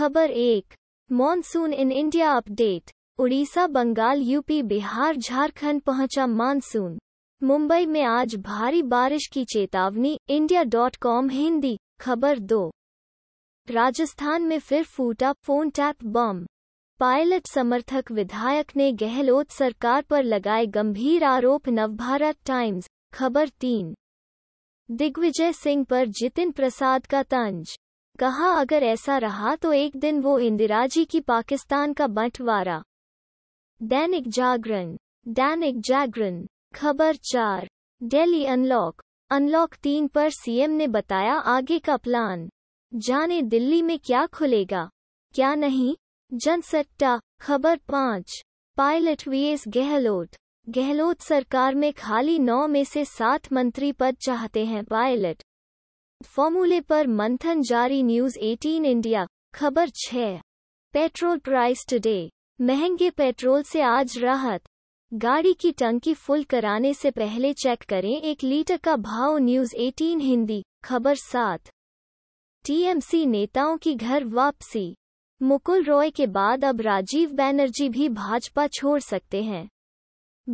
खबर एक monsoon in India update Orissa Bengal UP Bihar Jharkhand पहुंचा मानसून मुंबई में आज भारी बारिश की चेतावनी इंडिया डॉट कॉम हिंदी खबर दो राजस्थान में फिर फूटा फोन टैप बम पायलट समर्थक विधायक ने गहलोत सरकार पर लगाए गंभीर आरोप नवभारत टाइम्स खबर तीन दिग्विजय सिंह पर जितिन प्रसाद का तंज कहा अगर ऐसा रहा तो एक दिन वो इंदिरा जी की पाकिस्तान का बंटवारा दैनिक जागरण दैनिक जागरण खबर चार दिल्ली अनलॉक अनलॉक तीन पर सीएम ने बताया आगे का प्लान जाने दिल्ली में क्या खुलेगा क्या नहीं जनसट्टा खबर पाँच पायलट वीएस गहलोत गहलोत सरकार में खाली नौ में से सात मंत्री पद चाहते हैं पायलट फॉर्मूले पर मंथन जारी न्यूज 18 इंडिया खबर 6 पेट्रोल प्राइस टुडे महंगे पेट्रोल से आज राहत गाड़ी की टंकी फुल कराने से पहले चेक करें एक लीटर का भाव न्यूज 18 हिंदी खबर 7 टीएमसी नेताओं की घर वापसी मुकुल रॉय के बाद अब राजीव बैनर्जी भी भाजपा छोड़ सकते हैं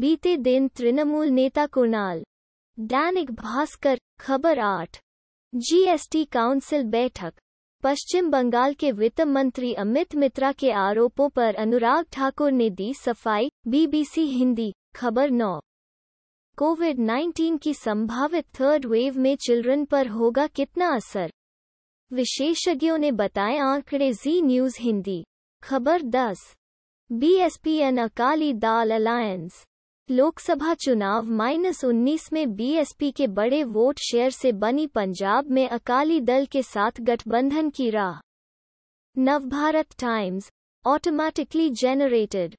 बीते दिन तृणमूल नेता कुणाल दैनिक भास्कर खबर आठ जीएसटी काउंसिल बैठक पश्चिम बंगाल के वित्त मंत्री अमित मित्रा के आरोपों पर अनुराग ठाकुर ने दी सफाई बीबीसी हिंदी खबर नौ कोविड 19 की संभावित थर्ड वेव में चिल्ड्रन पर होगा कितना असर विशेषज्ञों ने बताए आंकड़े जी न्यूज हिंदी खबर 10 BSP and Akali Dal alliance Lok Sabha minus उन्नीस में बीएसपी के बड़े वोट शेयर से बनी पंजाब में अकाली दल के साथ गठबंधन की राह नवभारत टाइम्स ऑटोमैटिकली जेनरेटेड